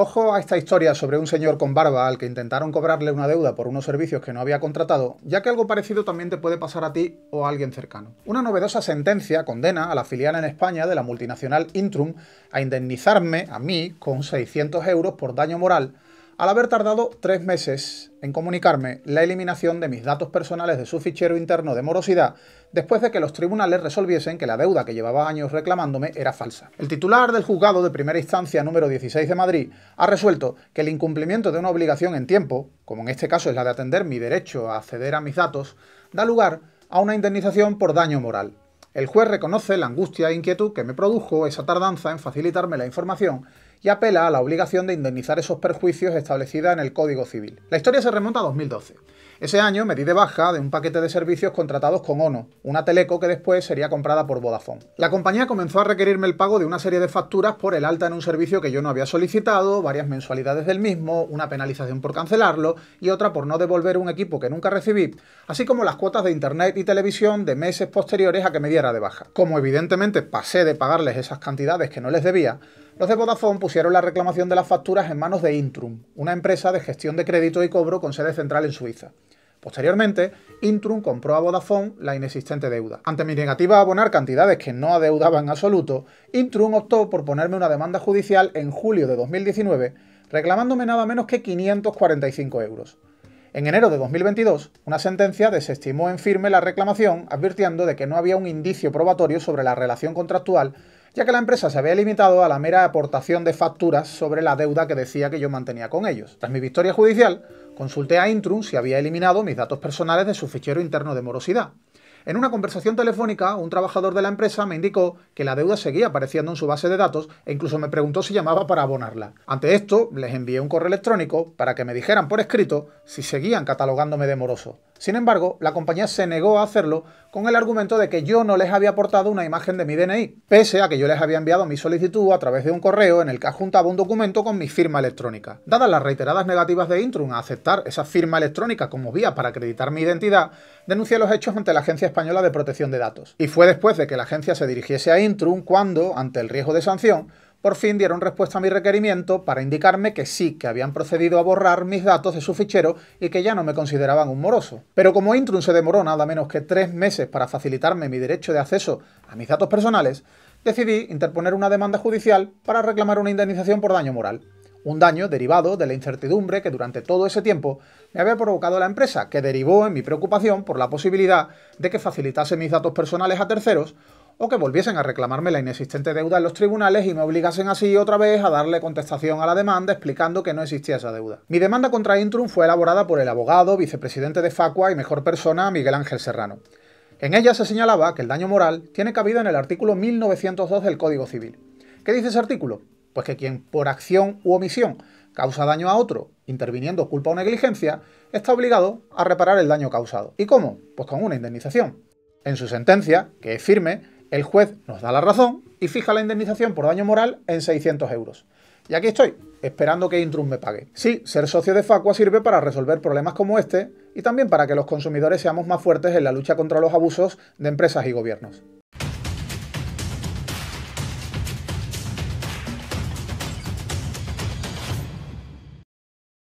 Ojo a esta historia sobre un señor con barba al que intentaron cobrarle una deuda por unos servicios que no había contratado, ya que algo parecido también te puede pasar a ti o a alguien cercano. Una novedosa sentencia condena a la filial en España de la multinacional Intrum a indemnizarme, a mí, con 600 euros por daño moral al haber tardado tres meses en comunicarme la eliminación de mis datos personales de su fichero interno de morosidad después de que los tribunales resolviesen que la deuda que llevaba años reclamándome era falsa. El titular del juzgado de primera instancia número 16 de Madrid ha resuelto que el incumplimiento de una obligación en tiempo, como en este caso es la de atender mi derecho a acceder a mis datos, da lugar a una indemnización por daño moral. El juez reconoce la angustia e inquietud que me produjo esa tardanza en facilitarme la información y apela a la obligación de indemnizar esos perjuicios establecida en el Código Civil. La historia se remonta a 2012. Ese año me di de baja de un paquete de servicios contratados con ONO, una teleco que después sería comprada por Vodafone. La compañía comenzó a requerirme el pago de una serie de facturas por el alta en un servicio que yo no había solicitado, varias mensualidades del mismo, una penalización por cancelarlo y otra por no devolver un equipo que nunca recibí, así como las cuotas de internet y televisión de meses posteriores a que me diera de baja. Como evidentemente pasé de pagarles esas cantidades que no les debía, los de Vodafone pusieron la reclamación de las facturas en manos de Intrum, una empresa de gestión de crédito y cobro con sede central en Suiza. Posteriormente, Intrum compró a Vodafone la inexistente deuda. Ante mi negativa a abonar cantidades que no adeudaba en absoluto, Intrum optó por ponerme una demanda judicial en julio de 2019, reclamándome nada menos que 545 euros. En enero de 2022, una sentencia desestimó en firme la reclamación, advirtiendo de que no había un indicio probatorio sobre la relación contractual ya que la empresa se había limitado a la mera aportación de facturas sobre la deuda que decía que yo mantenía con ellos. Tras mi victoria judicial, consulté a Intrum si había eliminado mis datos personales de su fichero interno de morosidad, en una conversación telefónica, un trabajador de la empresa me indicó que la deuda seguía apareciendo en su base de datos e incluso me preguntó si llamaba para abonarla. Ante esto, les envié un correo electrónico para que me dijeran por escrito si seguían catalogándome de moroso. Sin embargo, la compañía se negó a hacerlo con el argumento de que yo no les había aportado una imagen de mi DNI, pese a que yo les había enviado mi solicitud a través de un correo en el que adjuntaba un documento con mi firma electrónica. Dadas las reiteradas negativas de Intrum a aceptar esa firma electrónica como vía para acreditar mi identidad, denuncié los hechos ante la agencia Española de Protección de Datos. Y fue después de que la agencia se dirigiese a Intrum cuando, ante el riesgo de sanción, por fin dieron respuesta a mi requerimiento para indicarme que sí, que habían procedido a borrar mis datos de su fichero y que ya no me consideraban un moroso. Pero como Intrum se demoró nada menos que tres meses para facilitarme mi derecho de acceso a mis datos personales, decidí interponer una demanda judicial para reclamar una indemnización por daño moral. Un daño derivado de la incertidumbre que durante todo ese tiempo me había provocado la empresa, que derivó en mi preocupación por la posibilidad de que facilitase mis datos personales a terceros o que volviesen a reclamarme la inexistente deuda en los tribunales y me obligasen así otra vez a darle contestación a la demanda explicando que no existía esa deuda. Mi demanda contra Intrum fue elaborada por el abogado, vicepresidente de Facua y mejor persona Miguel Ángel Serrano. En ella se señalaba que el daño moral tiene cabida en el artículo 1902 del Código Civil. ¿Qué dice ese artículo? Pues que quien por acción u omisión causa daño a otro, interviniendo culpa o negligencia, está obligado a reparar el daño causado. ¿Y cómo? Pues con una indemnización. En su sentencia, que es firme, el juez nos da la razón y fija la indemnización por daño moral en 600 euros. Y aquí estoy, esperando que Intrum me pague. Sí, ser socio de Facua sirve para resolver problemas como este y también para que los consumidores seamos más fuertes en la lucha contra los abusos de empresas y gobiernos.